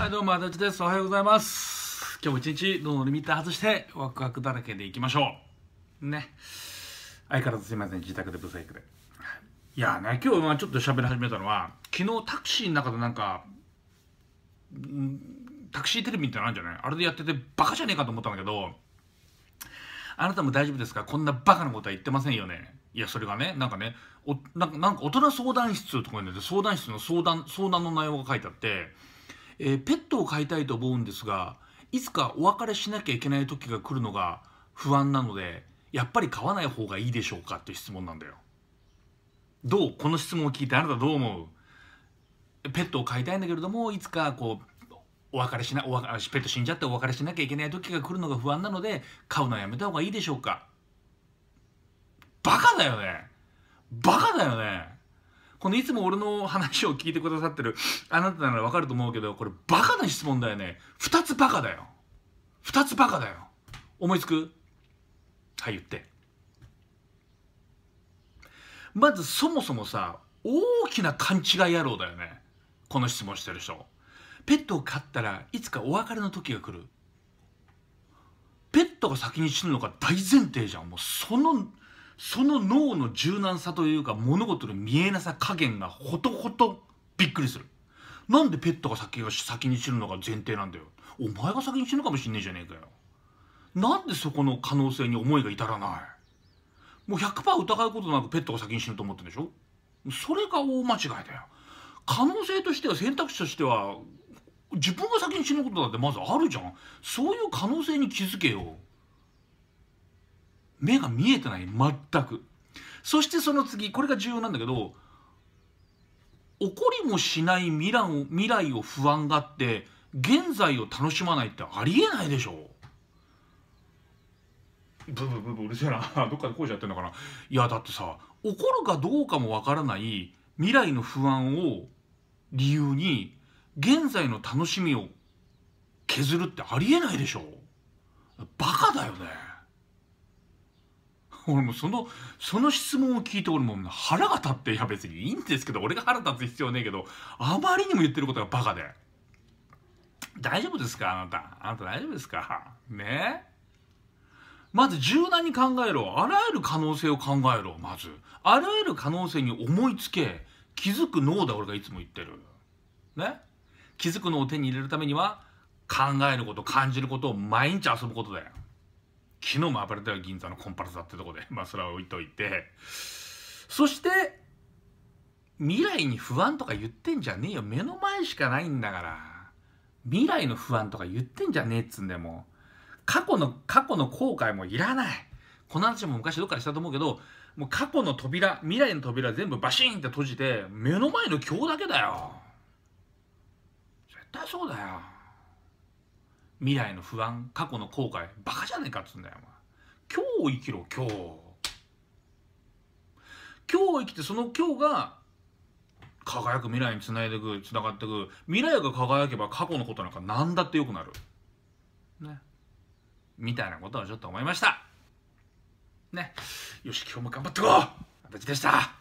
はいどうも足立ですおはようございます今日も一日どのリミッター外してワクワクだらけでいきましょうね相変わらずすいません自宅でブサイクでいやね今日はちょっと喋り始めたのは昨日タクシーの中でなんかタクシーテレビみたいなあるんじゃないあれでやっててバカじゃねえかと思ったんだけどあなたも大丈夫ですかこんなバカなことは言ってませんよねいやそれがねなんかねおなんかなんか大人相談室とかに出て相談室の相談相談の内容が書いてあってえー、ペットを飼いたいと思うんですがいつかお別れしなきゃいけない時が来るのが不安なのでやっぱり飼わない方がいいでしょうかって質問なんだよどうこの質問を聞いてあなたどう思うペットを飼いたいんだけれどもいつかこうお別れしなお別れペット死んじゃってお別れしなきゃいけない時が来るのが不安なので飼うのはやめた方がいいでしょうかバカだよねバカだよねこのいつも俺の話を聞いてくださってるあなたならわかると思うけど、これバカな質問だよね。2つバカだよ。2つバカだよ。思いつくはい、言って。まずそもそもさ、大きな勘違い野郎だよね。この質問してる人。ペットを飼ったらいつかお別れの時が来る。ペットが先に死ぬのが大前提じゃん。もうそのその脳の柔軟さというか物事の見えなさ加減がほとほとびっくりする。なんでペットが先が先に死ぬのが前提なんだよ。お前が先に死ぬかもしんねえじゃねえかよ。なんでそこの可能性に思いが至らない。もう100%疑うことなくペットが先に死ぬと思ってんでしょそれが大間違いだよ。可能性としては選択肢としては自分が先に死ぬことだってまずあるじゃん。そういう可能性に気づけよ。目が見えてない全くそしてその次これが重要なんだけど起こりもしない未来を未来を不安があって現在を楽しまないってありえないでしょブブブブうるせえな どっかでこうじやってんのかないやだってさ起こるかどうかもわからない未来の不安を理由に現在の楽しみを削るってありえないでしょバカだよね 俺もその、その質問を聞いて俺も腹が立って、いや別にいいんですけど、俺が腹立つ必要ねえけど、あまりにも言ってることがバカで。大丈夫ですかあなた。あなた大丈夫ですかねまず柔軟に考えろ。あらゆる可能性を考えろ、まず。あらゆる可能性に思いつけ、気づく脳だ、俺がいつも言ってる。ね気づくのを手に入れるためには、考えること、感じることを毎日遊ぶことだよ。昨日も暴れたよ銀座のコンパル座ってとこで まあそれは置いといてそして未来に不安とか言ってんじゃねえよ目の前しかないんだから未来の不安とか言ってんじゃねえっつうんでもう過去の過去の後悔もいらないこの話も昔どっかでしたと思うけどもう過去の扉未来の扉全部バシーンって閉じて目の前の今日だけだよ絶対そうだよ未来の不安過去の後悔バカじゃねえかっつうんだよお前今日生きろ今日今日生きてその今日が輝く未来につないでいくつながっていく未来が輝けば過去のことなんか何だってよくなるねみたいなことはちょっと思いましたねよし今日も頑張ってこう私でした